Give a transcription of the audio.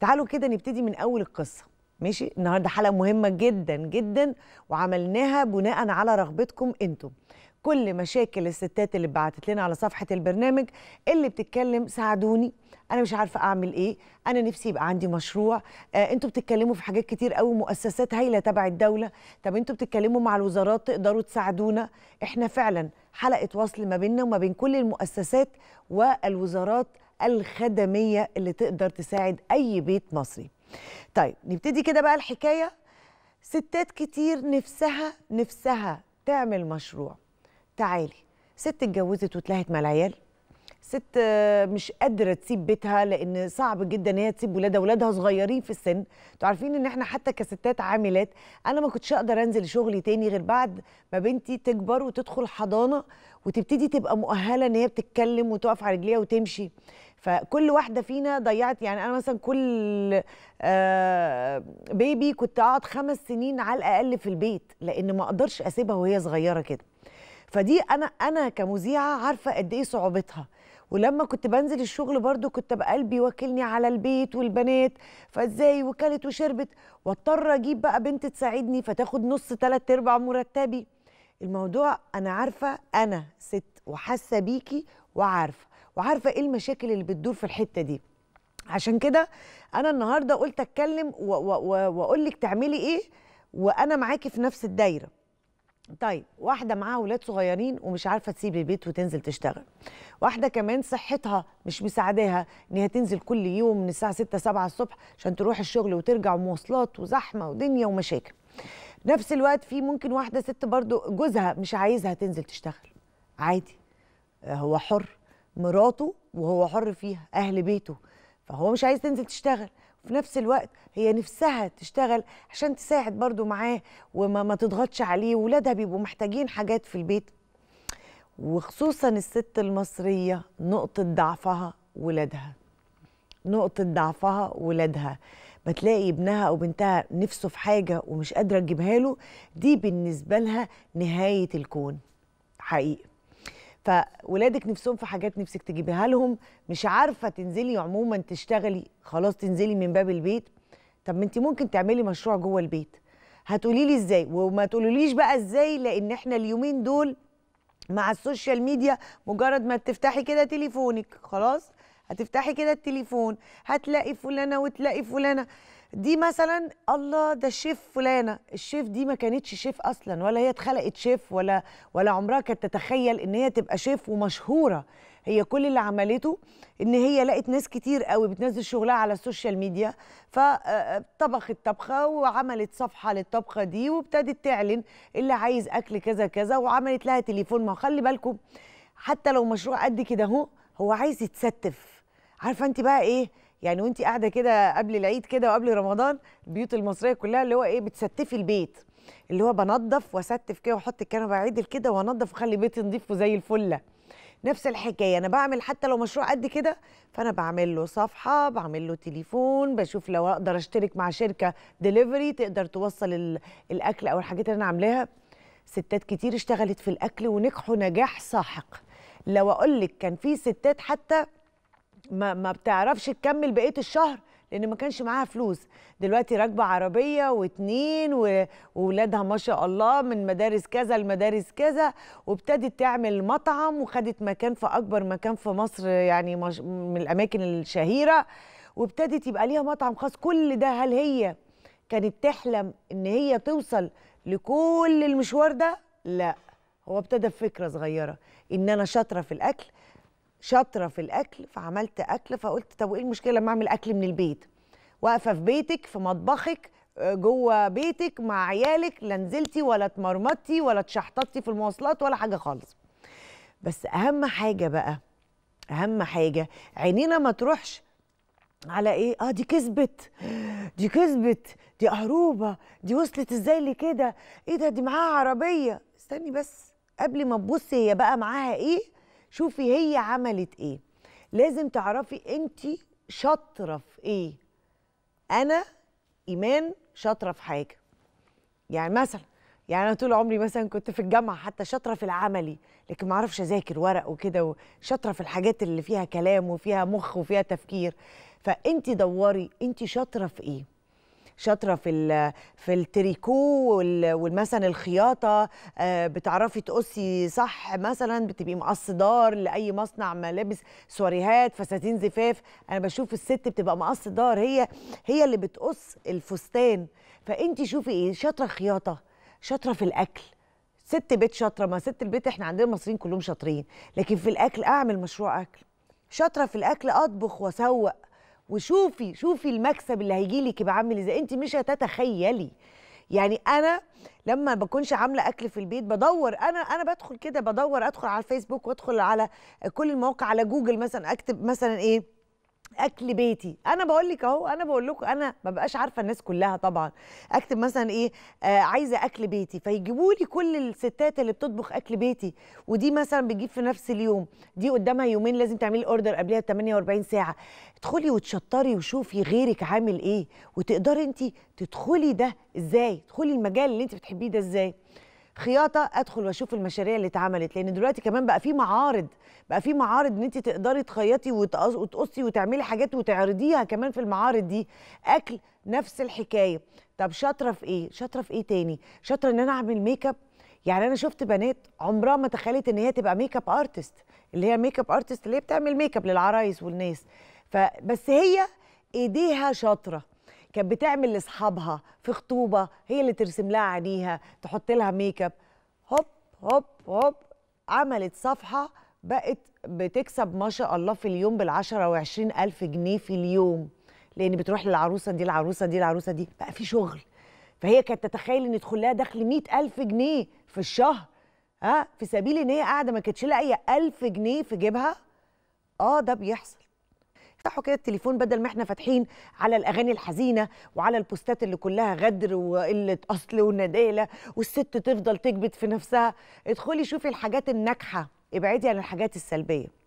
تعالوا كده نبتدي من اول القصه ماشي النهارده حلقه مهمه جدا جدا وعملناها بناء على رغبتكم انتم كل مشاكل الستات اللي بعتت لنا على صفحه البرنامج اللي بتتكلم ساعدوني انا مش عارفه اعمل ايه انا نفسي يبقى عندي مشروع آه انتوا بتتكلموا في حاجات كتير قوي مؤسسات هايله تبع الدوله طب انتوا بتتكلموا مع الوزارات تقدروا تساعدونا احنا فعلا حلقه وصل ما بيننا وما بين كل المؤسسات والوزارات الخدميه اللي تقدر تساعد اي بيت مصري طيب نبتدي كده بقى الحكايه ستات كتير نفسها نفسها تعمل مشروع تعالي ست اتجوزت واتلهت مع العيال ست مش قادره تسيب بيتها لان صعب جدا ان هي تسيب ولادها ولادها صغيرين في السن انتوا عارفين ان احنا حتى كستات عاملات انا ما كنتش اقدر انزل شغلي تاني غير بعد ما بنتي تكبر وتدخل حضانه وتبتدي تبقى مؤهله ان هي بتتكلم وتقف على رجليها وتمشي فكل واحده فينا ضيعت يعني انا مثلا كل آه بيبي كنت اقعد خمس سنين على الاقل في البيت لان ما اقدرش اسيبها وهي صغيره كده فدي انا انا كمذيعه عارفه قد ايه صعوبتها ولما كنت بنزل الشغل برضو كنت بقلبي واكلني على البيت والبنات فازاي وكلت وشربت واضطر اجيب بقى بنت تساعدني فتاخد نص ثلاث ارباع مرتبي الموضوع انا عارفه انا ست وحاسه بيكي وعارفه وعارفه ايه المشاكل اللي بتدور في الحته دي عشان كده انا النهارده قلت اتكلم واقول لك تعملي ايه وانا معاكي في نفس الدايره طيب واحده معاها ولاد صغيرين ومش عارفه تسيب البيت وتنزل تشتغل واحده كمان صحتها مش مساعداها ان هي تنزل كل يوم من الساعه 6 7 الصبح عشان تروح الشغل وترجع ومواصلات وزحمه ودنيا ومشاكل نفس الوقت في ممكن واحده ست برضو جوزها مش عايزها تنزل تشتغل عادي هو حر مراته وهو حر فيها اهل بيته فهو مش عايز تنزل تشتغل في نفس الوقت هي نفسها تشتغل عشان تساعد برضو معاه وما ما تضغطش عليه ولادها بيبقوا محتاجين حاجات في البيت وخصوصا الست المصريه نقطه ضعفها ولادها نقطه ضعفها ولادها بتلاقي ابنها او بنتها نفسه في حاجه ومش قادره تجيبها له دي بالنسبه لها نهايه الكون حقيقي فولادك نفسهم في حاجات نفسك تجيبيها لهم مش عارفه تنزلي عموما تشتغلي خلاص تنزلي من باب البيت طب ما انت ممكن تعملي مشروع جوه البيت هتقولي لي ازاي وما تقولوليش بقى ازاي لان احنا اليومين دول مع السوشيال ميديا مجرد ما تفتحي كده تليفونك خلاص هتفتحي كده التليفون هتلاقي فلانه وتلاقي فلانه دي مثلا الله ده الشيف فلانه الشيف دي ما كانتش شيف اصلا ولا هي اتخلقت شيف ولا ولا عمرها كانت تتخيل ان هي تبقى شيف ومشهوره هي كل اللي عملته ان هي لقت ناس كتير قوي بتنزل شغلها على السوشيال ميديا فطبخت آه، آه، طبخه وعملت صفحه للطبخه دي وابتدت تعلن اللي عايز اكل كذا كذا وعملت لها تليفون ما خلي بالكم حتى لو مشروع قد كده اهو هو عايز يتستف عارفه انت بقى ايه يعني وانت قاعده كده قبل العيد كده وقبل رمضان البيوت المصريه كلها اللي هو ايه بتستفي البيت اللي هو بنضف واستف كده واحط الكنبه عدل كده وانضف واخلي بيتي نضيف وزي الفله نفس الحكايه انا بعمل حتى لو مشروع قد كده فانا بعمل له صفحه بعمل له تليفون بشوف لو اقدر اشترك مع شركه دليفري تقدر توصل الاكل او الحاجات اللي انا عاملاها ستات كتير اشتغلت في الاكل ونجحوا نجاح ساحق لو اقول لك كان في ستات حتى ما ما بتعرفش تكمل بقيه الشهر لان ما كانش معاها فلوس دلوقتي راكبه عربيه واتنين واولادها ما شاء الله من مدارس كذا لمدارس كذا وابتدت تعمل مطعم وخدت مكان في اكبر مكان في مصر يعني من الاماكن الشهيره وابتدت يبقى ليها مطعم خاص كل ده هل هي كانت تحلم ان هي توصل لكل المشوار ده لا هو ابتدى بفكره صغيره ان انا شاطره في الاكل شاطره في الاكل فعملت اكل فقلت طب وايه المشكله لما اعمل اكل من البيت واقفه في بيتك في مطبخك آه، جوه بيتك مع عيالك لا نزلتي ولا اتمرمطتي ولا اتشحططتي في المواصلات ولا حاجه خالص بس اهم حاجه بقى اهم حاجه عينينا ما تروحش على ايه اه دي كسبت دي كسبت دي قهروبه دي وصلت ازاي لكده ايه ده دي معاها عربيه استني بس قبل ما تبصي هي بقى معاها ايه شوفي هي عملت ايه لازم تعرفي انت شاطره في ايه انا ايمان شاطره في حاجه يعني مثلا يعني انا طول عمري مثلا كنت في الجامعه حتى شاطره في العملي لكن ما اعرفش اذاكر ورق وكده وشاطره في الحاجات اللي فيها كلام وفيها مخ وفيها تفكير فانت دوري انت شاطره في ايه شاطره في في التريكو والمثل الخياطه آه، بتعرفي تقصي صح مثلا بتبقي مقص دار لاي مصنع ملابس سواريهات فساتين زفاف انا بشوف الست بتبقى مقص دار هي هي اللي بتقص الفستان فانت شوفي ايه شاطره خياطه شاطره في الاكل ست بيت شاطره ما ست البيت احنا عندنا المصريين كلهم شاطرين لكن في الاكل اعمل مشروع اكل شاطره في الاكل اطبخ واسوق وشوفي شوفي المكسب اللي هيجي لك يبقى عامل ازاي انت مش هتتخيلي يعني انا لما بكونش عامله اكل في البيت بدور انا انا بدخل كده بدور ادخل على الفيسبوك وادخل على كل المواقع على جوجل مثلا اكتب مثلا ايه اكل بيتي انا بقول لك اهو انا بقول لكم انا ما بقاش عارفه الناس كلها طبعا اكتب مثلا ايه آه عايزه اكل بيتي فيجيبوا لي كل الستات اللي بتطبخ اكل بيتي ودي مثلا بتجيب في نفس اليوم دي قدامها يومين لازم تعملي اوردر قبلها 48 ساعه ادخلي وتشطري وشوفي غيرك عامل ايه وتقدري انت تدخلي ده ازاي تدخلي المجال اللي انت بتحبيه ده ازاي خياطه ادخل واشوف المشاريع اللي اتعملت لان دلوقتي كمان بقى في معارض بقى في معارض ان انت تقدري تخيطي وتقصي وتعملي حاجات وتعرضيها كمان في المعارض دي اكل نفس الحكايه طب شاطره في ايه شاطره في ايه تاني شاطره ان انا اعمل ميك اب يعني انا شفت بنات عمرها ما تخيلت ان هي تبقى ميك اب ارتست اللي هي ميك اب ارتست اللي هي بتعمل ميك اب للعرايس والناس فبس هي ايديها شاطره كانت بتعمل لاصحابها في خطوبه هي اللي ترسم لها عينيها تحط لها ميك اب هوب هوب هوب عملت صفحه بقت بتكسب ما شاء الله في اليوم بال10 و ألف جنيه في اليوم لأن بتروح للعروسة دي العروسة دي العروسة دي بقى في شغل فهي كانت تتخيل إن يدخل لها دخل مئة ألف جنيه في الشهر ها في سبيل إن هي قاعدة ما كانتش اي ألف جنيه في جيبها اه ده بيحصل افتحوا كده التليفون بدل ما احنا فاتحين على الاغاني الحزينه وعلى البوستات اللي كلها غدر وقله اصل ونداله والست تفضل تكبت في نفسها ادخلي شوفي الحاجات الناجحه ابعدي عن الحاجات السلبيه